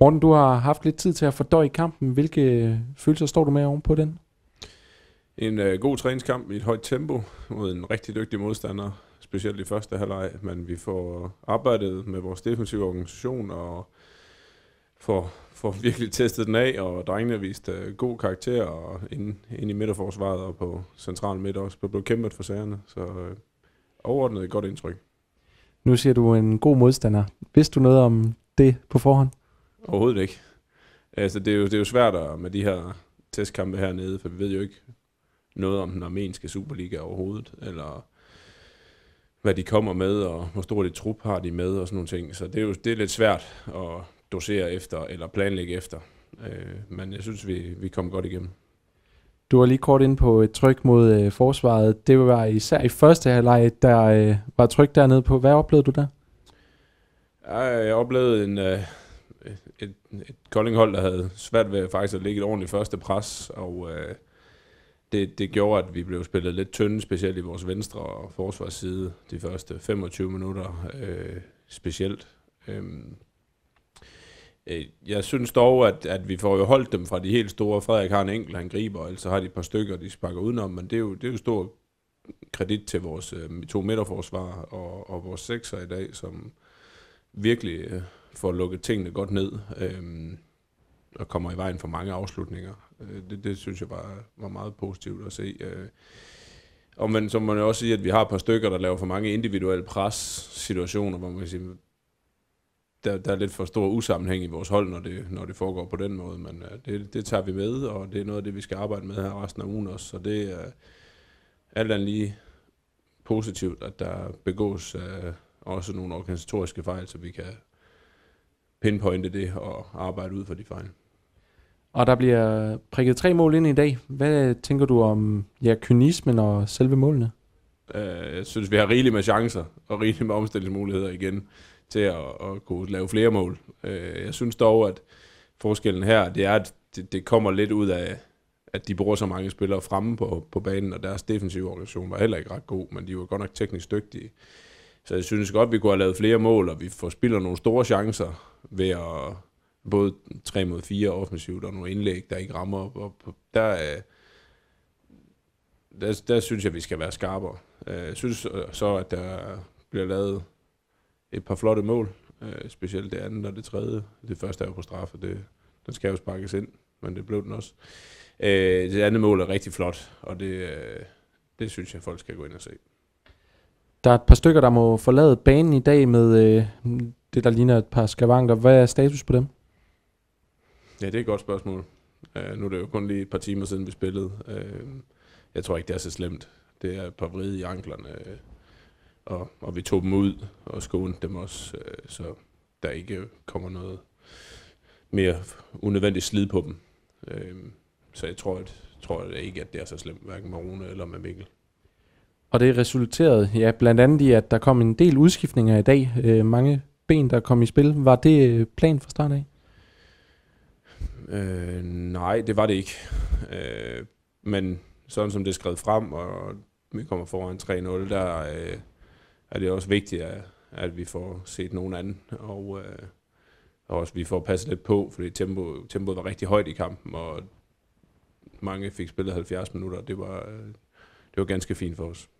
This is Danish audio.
Morten, du har haft lidt tid til at fordøje kampen. Hvilke følelser står du med oven på den? En øh, god træningskamp i et højt tempo mod en rigtig dygtig modstander, specielt i første halvleg, men vi får arbejdet med vores defensive organisation og får, får virkelig testet den af, og drengene vist øh, god karakter og ind, ind i midterforsvaret og på central midt også blev kæmpet for sagerne, så øh, overordnet et godt indtryk. Nu siger du en god modstander. Vidste du noget om det på forhånd? Overhovedet ikke. Altså, det er jo, det er jo svært at, med de her testkampe hernede, for vi ved jo ikke noget om den armenske Superliga overhovedet, eller hvad de kommer med, og hvor stor det trup har de med, og sådan nogle ting. Så det er jo det er lidt svært at dosere efter, eller planlægge efter. Øh, men jeg synes, vi, vi kom godt igennem. Du var lige kort ind på et tryk mod øh, forsvaret. Det var især i første halvleg, der øh, var tryk dernede på. Hvad oplevede du der? Jeg, jeg oplevede en, øh, et, et Kolding-hold, der havde svært ved faktisk at ligge et ordentligt første pres, og øh, det, det gjorde, at vi blev spillet lidt tynde, specielt i vores venstre og forsvarsside de første 25 minutter øh, specielt. Øhm, øh, jeg synes dog, at, at vi får jo holdt dem fra de helt store. Frederik har en enkelt, han griber, så har de et par stykker, de sparker udenom, men det er jo, det er jo stor kredit til vores øh, to midterforsvar og, og vores sekser i dag, som virkelig... Øh, får lukket tingene godt ned, øh, og kommer i vejen for mange afslutninger. Øh, det, det synes jeg var, var meget positivt at se. Øh, og men, så må man også sige, at vi har et par stykker, der laver for mange individuelle pressituationer, hvor man kan sige, der, der er lidt for stor usammenhæng i vores hold, når det, når det foregår på den måde, men øh, det, det tager vi med, og det er noget af det, vi skal arbejde med her resten af ugen også, så det er øh, alt andet lige positivt, at der begås øh, også nogle organisatoriske fejl, så vi kan pinpointe det og arbejde ud for de fejl. Og der bliver prikket tre mål ind i dag. Hvad tænker du om ja, kynismen og selve målene? Øh, jeg synes, vi har rigeligt med chancer og rigeligt med omstillingsmuligheder igen til at, at kunne lave flere mål. Øh, jeg synes dog, at forskellen her, det er, at det, det kommer lidt ud af, at de bruger så mange spillere fremme på, på banen, og deres defensive organisation var heller ikke ret god, men de var godt nok teknisk dygtige. Så jeg synes godt, vi kunne have lavet flere mål, og vi får spillet nogle store chancer ved at både 3 mod 4 offensivt og nogle indlæg, der ikke rammer op. Og der, øh, der, der synes jeg, vi skal være skarpere. Øh, jeg synes øh, så, at der bliver lavet et par flotte mål, specielt det andet og det tredje. Det første er jo på straf, og det, den skal jo sparkes ind, men det blev den også. Det andet mål er rigtig flot, og det, det synes jeg, folk skal gå ind og se. Der er et par stykker, der må forlade banen i dag med øh, det, der ligner et par skavanker. Hvad er status på dem? Ja, det er et godt spørgsmål. Uh, nu er det jo kun lige et par timer siden, vi spillede. Uh, jeg tror ikke, det er så slemt. Det er et par vrid i anklerne, uh, og, og vi tog dem ud og skånede dem også, uh, så der ikke kommer noget mere unødvendigt slid på dem. Uh, så jeg tror, at, tror at ikke, at det er så slemt, hverken med Rune eller med Mikkel. Og det resulterede ja, blandt andet i, at der kom en del udskiftninger i dag. Øh, mange ben, der kom i spil. Var det øh, plan fra start af? Øh, nej, det var det ikke. Øh, men sådan som det er skrevet frem, og vi kommer foran 3-0, der øh, er det også vigtigt, at, at vi får set nogen anden, og, øh, og også vi får passet lidt på, fordi tempo, tempoet var rigtig højt i kampen, og mange fik spillet 70 minutter, det var, øh, det var ganske fint for os.